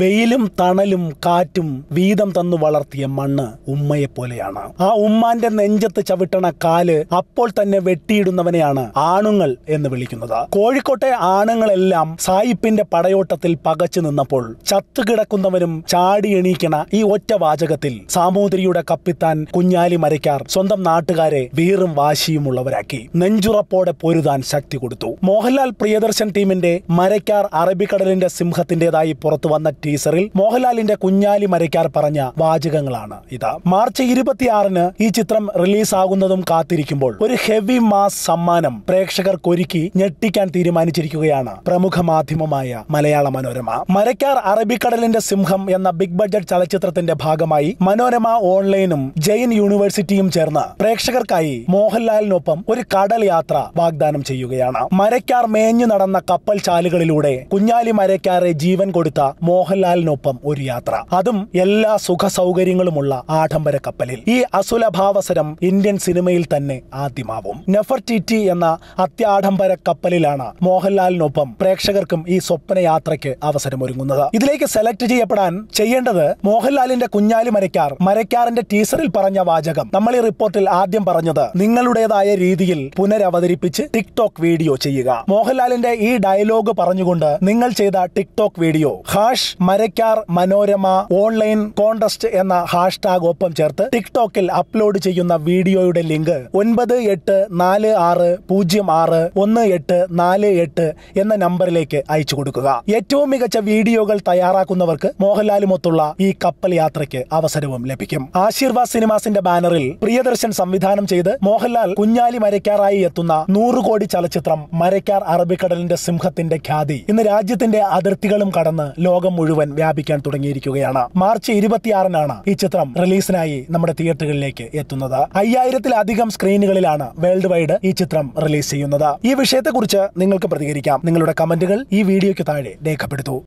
വെയിലും തണലും കാറ്റും വീതം തന്നു വളർത്തിയ മണ്ണ് ഉമ്മയെപ്പോലെയാണ് പോലെയാണ് ആ ഉമ്മാന്റെ നെഞ്ചത്ത് ചവിട്ടണ കാല് അപ്പോൾ തന്നെ വെട്ടിയിടുന്നവനെയാണ് ആണുങ്ങൾ എന്ന് വിളിക്കുന്നത് കോഴിക്കോട്ടെ ആണുങ്ങളെല്ലാം സായിപ്പിന്റെ പടയോട്ടത്തിൽ പകച്ചു നിന്നപ്പോൾ ചത്തുകിടക്കുന്നവനും ചാടി എണീക്കണ ഈ ഒറ്റ വാചകത്തിൽ സാമൂതിരിയുടെ കപ്പിത്താൻ കുഞ്ഞാലി മരയ്ക്കാർ സ്വന്തം നാട്ടുകാരെ വീറും വാശിയുമുള്ളവരാക്കി നെഞ്ചുറപ്പോടെ പൊരുതാൻ ശക്തി കൊടുത്തു മോഹൻലാൽ പ്രിയദർശൻ ടീമിന്റെ മരയ്ക്കാർ അറബിക്കടലിന്റെ സിംഹത്തിന്റേതായി പുറത്തു വന്ന ടീസറിൽ മോഹൻലാലിന്റെ കുഞ്ഞാലി മരയ്ക്കാർ പറഞ്ഞ വാചകങ്ങളാണ് ഇത് മാർച്ച് ഇരുപത്തിയാറിന് ഈ ചിത്രം റിലീസാകുന്നതും കാത്തിരിക്കുമ്പോൾ ഒരു ഹെവി മാസ് സമ്മാനം പ്രേക്ഷകർക്കൊരുക്കി ഞെട്ടിക്കാൻ തീരുമാനിച്ചിരിക്കുകയാണ് പ്രമുഖ മാധ്യമമായ മലയാള മനോരമ മരയ്ക്കാർ അറബിക്കടലിന്റെ സിംഹം എന്ന ബിഗ് ബഡ്ജറ്റ് ചലച്ചിത്രത്തിന്റെ ഭാഗമായി മനോരമ ഓൺലൈനും ജെയിൻ യൂണിവേഴ്സിറ്റിയും ചേർന്ന് പ്രേക്ഷകർക്കായി മോഹൻലാലിനൊപ്പം ഒരു കടൽ യാത്ര വാഗ്ദാനം ചെയ്യുകയാണ് മരയ്ക്കാർ മേഞ്ഞു നടന്ന കപ്പൽ ചാലുകളിലൂടെ കുഞ്ഞാലി മരയ്ക്കാരെ ജീവൻ കൊടുത്ത മോഹൻ മോഹൻലാലിനൊപ്പം ഒരു യാത്ര അതും എല്ലാ സുഖ സൗകര്യങ്ങളുമുള്ള ആഡംബര കപ്പലിൽ ഈ അസുലഭാവസരം ഇന്ത്യൻ സിനിമയിൽ തന്നെ ആദ്യമാവും നെഫർ ടിറ്റി എന്ന അത്യാഡംബര കപ്പലിലാണ് മോഹൻലാലിനൊപ്പം പ്രേക്ഷകർക്കും ഈ സ്വപ്നയാത്രയ്ക്ക് അവസരമൊരുങ്ങുന്നത് ഇതിലേക്ക് സെലക്ട് ചെയ്യപ്പെടാൻ ചെയ്യേണ്ടത് മോഹൻലാലിന്റെ കുഞ്ഞാലി മരക്കാർ മരക്കാറിന്റെ ടീസറിൽ പറഞ്ഞ വാചകം നമ്മൾ ഈ റിപ്പോർട്ടിൽ ആദ്യം പറഞ്ഞത് നിങ്ങളുടേതായ രീതിയിൽ പുനരവതരിപ്പിച്ച് ടിക്ടോക്ക് വീഡിയോ ചെയ്യുക മോഹൻലാലിന്റെ ഈ ഡയലോഗ് പറഞ്ഞുകൊണ്ട് നിങ്ങൾ ചെയ്ത TikTok video hash Marakkar Manorama online contest എന്ന ഹാഷ്ടാഗ് ഒപ്പം ചേർത്ത് ടിക്ടോക്കിൽ അപ്ലോഡ് ചെയ്യുന്ന വീഡിയോയുടെ ലിങ്ക് ഒൻപത് എട്ട് നാല് ആറ് പൂജ്യം ആറ് ഒന്ന് എട്ട് നാല് എട്ട് എന്ന നമ്പറിലേക്ക് അയച്ചു കൊടുക്കുക ഏറ്റവും മികച്ച വീഡിയോകൾ തയ്യാറാക്കുന്നവർക്ക് മോഹൻലാലുമൊത്തുള്ള ഈ കപ്പൽ യാത്രയ്ക്ക് അവസരവും ലഭിക്കും ആശീർവാദ് സിനിമാസിന്റെ ബാനറിൽ പ്രിയദർശൻ സംവിധാനം ചെയ്ത് മോഹൻലാൽ കുഞ്ഞാലി മരക്കാറായി എത്തുന്ന നൂറ് കോടി ചലച്ചിത്രം മരക്കാർ അറബിക്കടലിന്റെ സിംഹത്തിന്റെ ഖ്യാതി ഇന്ന് രാജ്യത്തിന്റെ അതിർത്തികളും കടന്ന് ലോകം മുഴുവൻ വ്യാപിക്കാൻ തുടങ്ങിയിരിക്കുകയാണ് മാർച്ച് ഇരുപത്തിയാറിനാണ് ഈ ചിത്രം റിലീസിനായി നമ്മുടെ തിയേറ്ററുകളിലേക്ക് എത്തുന്നത് അയ്യായിരത്തിലധികം സ്ക്രീനുകളിലാണ് വേൾഡ് വൈഡ് ഈ ചിത്രം റിലീസ് ചെയ്യുന്നത് ഈ വിഷയത്തെക്കുറിച്ച് നിങ്ങൾക്ക് പ്രതികരിക്കാം നിങ്ങളുടെ കമന്റുകൾ ഈ വീഡിയോയ്ക്ക് താഴെ രേഖപ്പെടുത്തൂ